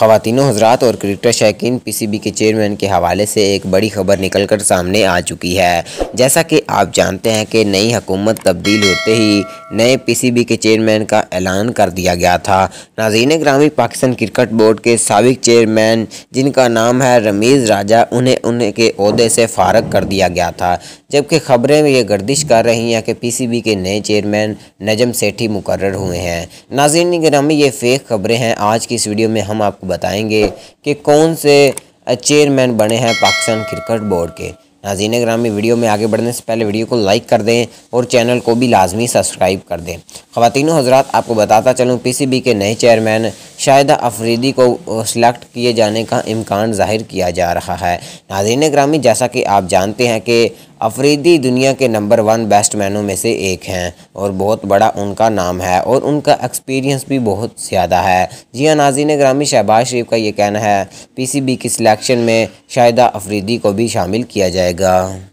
खातिन हजरात और क्रिकेटर सी पीसीबी के चेयरमैन के हवाले से एक बड़ी खबर निकल कर सामने आ चुकी है जैसा कि आप जानते हैं कि नई हुकूमत तब्दील होते ही नए पीसीबी के चेयरमैन का ऐलान कर दिया गया था नाजीन ग्रामीण पाकिस्तान क्रिकेट बोर्ड के सबक चेयरमैन जिनका नाम है रमीज़ राजा उन्हें उनके अहदे से फारग कर दिया गया था जबकि खबरें ये गर्दिश कर रही हैं कि बी के नए चेयरमैन नजम सेठी मुकर हुए हैं नाजीन ग्रामी ये फेक खबरें हैं आज की इस वीडियो में हम आपको बताएंगे कि कौन से चेयरमैन बने हैं पाकिस्तान क्रिकेट बोर्ड के नाजीन ग्रामी वीडियो में आगे बढ़ने से पहले वीडियो को लाइक कर दें और चैनल को भी लाजमी सब्सक्राइब कर दें खातिनों हजरात आपको बताता चलूँ पीसीबी के नए चेयरमैन शाहिदा अफरीदी को सिलेक्ट किए जाने का इम्कान ज़ाहिर किया जा रहा है नाजीन ग्रामी जैसा कि आप जानते हैं कि अफरीदी दुनिया के नंबर वन बैट्समैनों में से एक हैं और बहुत बड़ा उनका नाम है और उनका एक्सपीरियंस भी बहुत ज़्यादा है जी हाँ नाजीन ग्रामी शहबाज शरीफ का ये कहना है पीसीबी की सिलेक्शन में शाहिदा अफरीदी को भी शामिल किया जाएगा